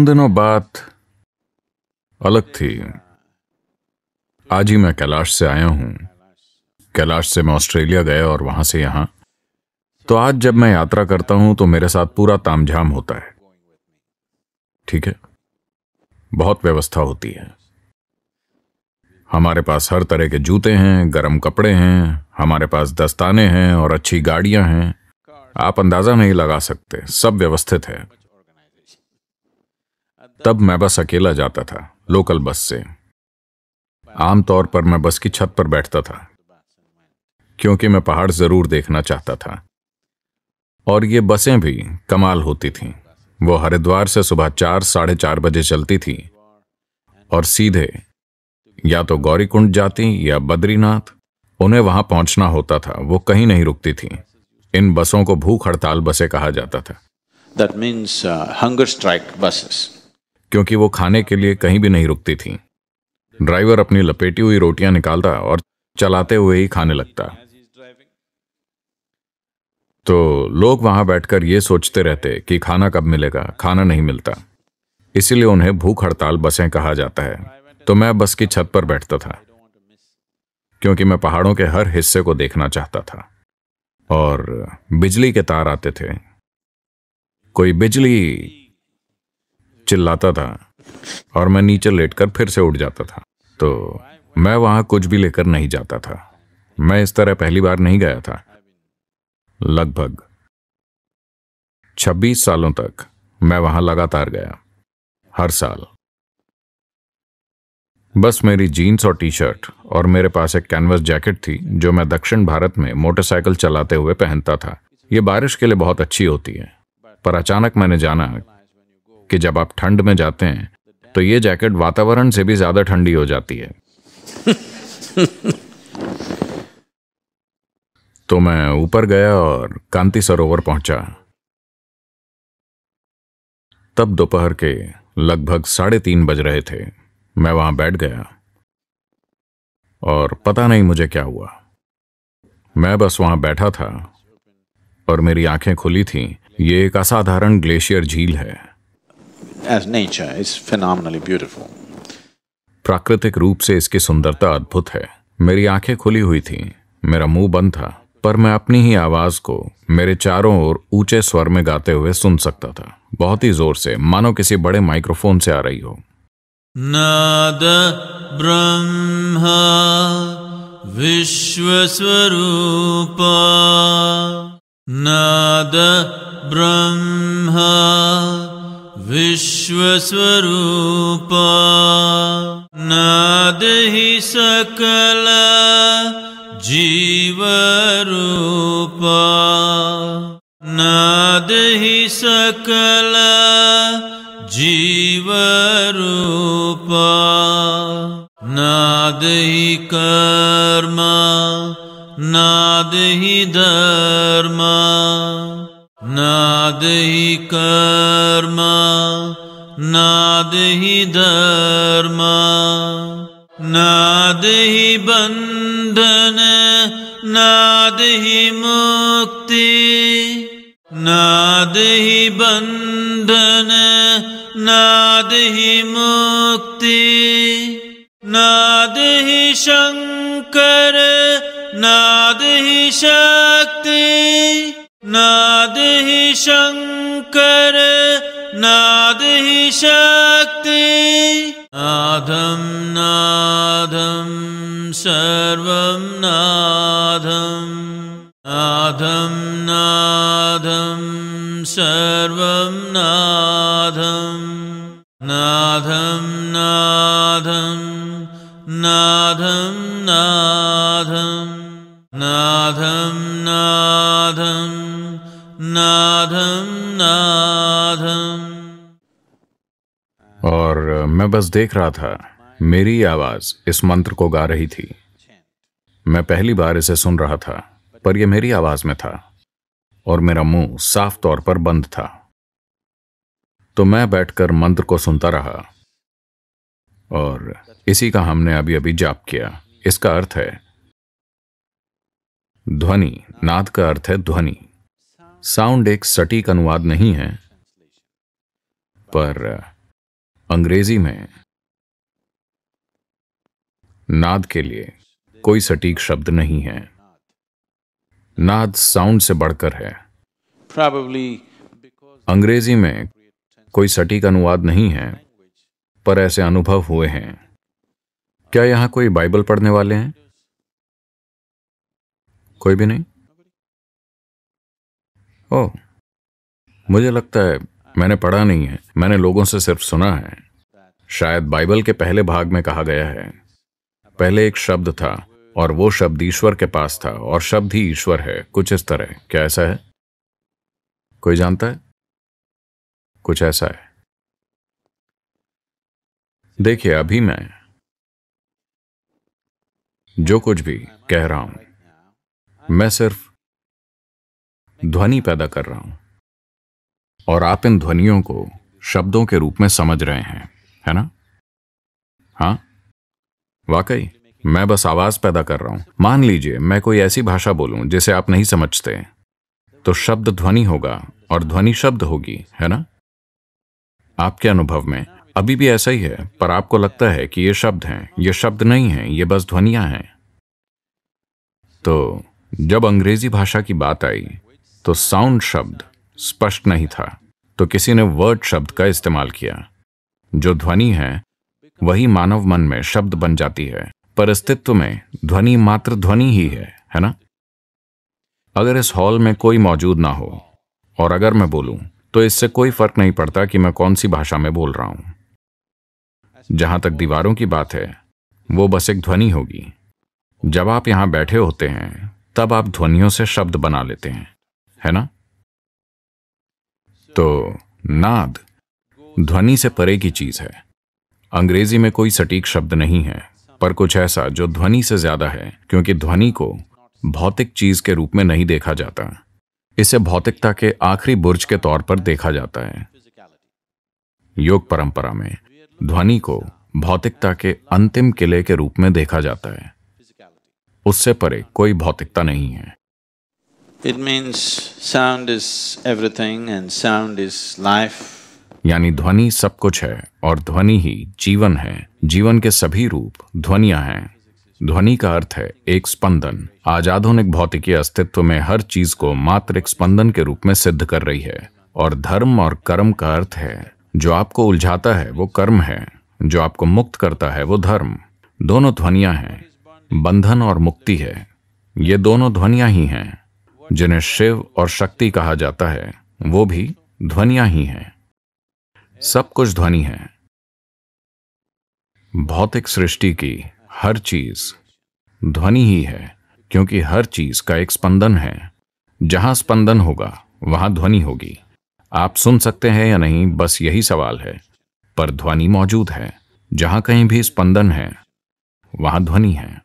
उन दिनों बात अलग थी आज ही मैं कैलाश से आया हूं कैलाश से मैं ऑस्ट्रेलिया गया और वहां से यहां तो आज जब मैं यात्रा करता हूं तो मेरे साथ पूरा तामझाम होता है ठीक है बहुत व्यवस्था होती है हमारे पास हर तरह के जूते हैं गर्म कपड़े हैं हमारे पास दस्ताने हैं और अच्छी गाड़ियां हैं आप अंदाजा नहीं लगा सकते सब व्यवस्थित है तब मैं बस अकेला जाता था लोकल बस से आमतौर पर मैं बस की छत पर बैठता था क्योंकि मैं पहाड़ जरूर देखना चाहता था और ये बसें भी कमाल होती थीं वो हरिद्वार से सुबह चार साढ़े चार बजे चलती थी और सीधे या तो गौरीकुंड जाती या बद्रीनाथ उन्हें वहां पहुंचना होता था वो कहीं नहीं रुकती थी इन बसों को भूख हड़ताल बसें कहा जाता था दैट मीन्स हंगर स्ट्राइक बसेस क्योंकि वो खाने के लिए कहीं भी नहीं रुकती थी ड्राइवर अपनी लपेटी हुई रोटियां निकालता और चलाते हुए ही खाने लगता तो लोग वहां बैठकर ये सोचते रहते कि खाना कब मिलेगा खाना नहीं मिलता इसीलिए उन्हें भूख हड़ताल बसें कहा जाता है तो मैं बस की छत पर बैठता था क्योंकि मैं पहाड़ों के हर हिस्से को देखना चाहता था और बिजली के तार आते थे कोई बिजली चिल्लाता था और मैं नीचे लेटकर फिर से उठ जाता था तो मैं वहां कुछ भी लेकर नहीं जाता था मैं इस तरह पहली बार नहीं गया था लगभग 26 सालों तक मैं वहां लगातार गया हर साल बस मेरी जीन्स और टी शर्ट और मेरे पास एक कैनवस जैकेट थी जो मैं दक्षिण भारत में मोटरसाइकिल चलाते हुए पहनता था ये बारिश के लिए बहुत अच्छी होती है पर अचानक मैंने जाना कि जब आप ठंड में जाते हैं तो ये जैकेट वातावरण से भी ज़्यादा ठंडी हो जाती है तो मैं ऊपर गया और कांति सरोवर पहुंचा तब दोपहर के लगभग साढ़े तीन बज रहे थे मैं वहां बैठ गया और पता नहीं मुझे क्या हुआ मैं बस वहां बैठा था और मेरी आंखें खुली थीं। ये एक असाधारण ग्लेशियर झील है as nature is phenomenally beautiful. प्राकृतिक रूप से इसकी सुंदरता अद्भुत है मेरी आंखें खुली हुई थीं, मेरा मुंह बंद था पर मैं अपनी ही आवाज को मेरे चारों ओर ऊंचे स्वर में गाते हुए सुन सकता था बहुत ही जोर से मानो किसी बड़े माइक्रोफोन से आ रही हो नाद ब्रह्मा स्वरूप नाद ब्रह्मा विश्वस्वरूप नादहि सकल जीवरूप नादहि सकल जीवरूप न कर्मा नादहि धर्मा देहि कर्मा नाद ही धर्मा नाद ही बंधन नाद ही मुक्ति नाद ही बंधन नाद ही मुक्ति नाद ही शंकर नाद ही शक्ति नाद ही शंकर शक्ति अधम् नाधम् सर्वम् नाधम् अधम् नाधम् सर्वम् नाधम् नाधम् नाधम् नाधम् नाधम् नाथम् नाधम् नाधम् नाधम् मैं बस देख रहा था मेरी आवाज इस मंत्र को गा रही थी मैं पहली बार इसे सुन रहा था पर यह मेरी आवाज में था और मेरा मुंह साफ तौर पर बंद था तो मैं बैठकर मंत्र को सुनता रहा और इसी का हमने अभी अभी जाप किया इसका अर्थ है ध्वनि नाद का अर्थ है ध्वनि साउंड एक सटीक अनुवाद नहीं है पर अंग्रेजी में नाद के लिए कोई सटीक शब्द नहीं है नाद साउंड से बढ़कर है अंग्रेजी में कोई सटीक अनुवाद नहीं है पर ऐसे अनुभव हुए हैं क्या यहां कोई बाइबल पढ़ने वाले हैं कोई भी नहीं ओ, मुझे लगता है मैंने पढ़ा नहीं है मैंने लोगों से सिर्फ सुना है शायद बाइबल के पहले भाग में कहा गया है पहले एक शब्द था और वो शब्द ईश्वर के पास था और शब्द ही ईश्वर है कुछ इस तरह क्या ऐसा है कोई जानता है कुछ ऐसा है देखिए अभी मैं जो कुछ भी कह रहा हूं मैं सिर्फ ध्वनि पैदा कर रहा हूं और आप इन ध्वनियों को शब्दों के रूप में समझ रहे हैं है ना हाँ वाकई मैं बस आवाज पैदा कर रहा हूं मान लीजिए मैं कोई ऐसी भाषा बोलूं जिसे आप नहीं समझते तो शब्द ध्वनि होगा और ध्वनि शब्द होगी है ना आपके अनुभव में अभी भी ऐसा ही है पर आपको लगता है कि ये शब्द हैं ये शब्द नहीं हैं ये बस ध्वनियां हैं तो जब अंग्रेजी भाषा की बात आई तो साउंड शब्द स्पष्ट नहीं था तो किसी ने वर्ड शब्द का इस्तेमाल किया जो ध्वनि है वही मानव मन में शब्द बन जाती है पर अस्तित्व में ध्वनि मात्र ध्वनि ही है है ना अगर इस हॉल में कोई मौजूद ना हो और अगर मैं बोलूं तो इससे कोई फर्क नहीं पड़ता कि मैं कौन सी भाषा में बोल रहा हूं जहां तक दीवारों की बात है वो बस एक ध्वनि होगी जब आप यहां बैठे होते हैं तब आप ध्वनियों से शब्द बना लेते हैं है ना तो नाद ध्वनि से परे की चीज है अंग्रेजी में कोई सटीक शब्द नहीं है पर कुछ ऐसा जो ध्वनि से ज्यादा है क्योंकि ध्वनि को भौतिक चीज के रूप में नहीं देखा जाता इसे भौतिकता के आखिरी बुर्ज के तौर पर देखा जाता है योग परंपरा में ध्वनि को भौतिकता के अंतिम किले के रूप में देखा जाता है उससे परे कोई भौतिकता नहीं है It means sound is everything and sound is life. यानी ध्वनि सब कुछ है और ध्वनि ही जीवन है जीवन के सभी रूप ध्वनिया हैं ध्वनि का अर्थ है एक स्पंदन आज आधुनिक भौतिकी अस्तित्व में हर चीज को मात्र एक स्पंदन के रूप में सिद्ध कर रही है और धर्म और कर्म का अर्थ है जो आपको उलझाता है वो कर्म है जो आपको मुक्त करता है वो धर्म दोनों ध्वनिया हैं बंधन और मुक्ति है ये दोनों ध्वनिया ही हैं जिन्हें शिव और शक्ति कहा जाता है वो भी ध्वनिया ही हैं सब कुछ ध्वनि है भौतिक सृष्टि की हर चीज ध्वनि ही है क्योंकि हर चीज का एक स्पंदन है जहां स्पंदन होगा वहां ध्वनि होगी आप सुन सकते हैं या नहीं बस यही सवाल है पर ध्वनि मौजूद है जहां कहीं भी स्पंदन है वहां ध्वनि है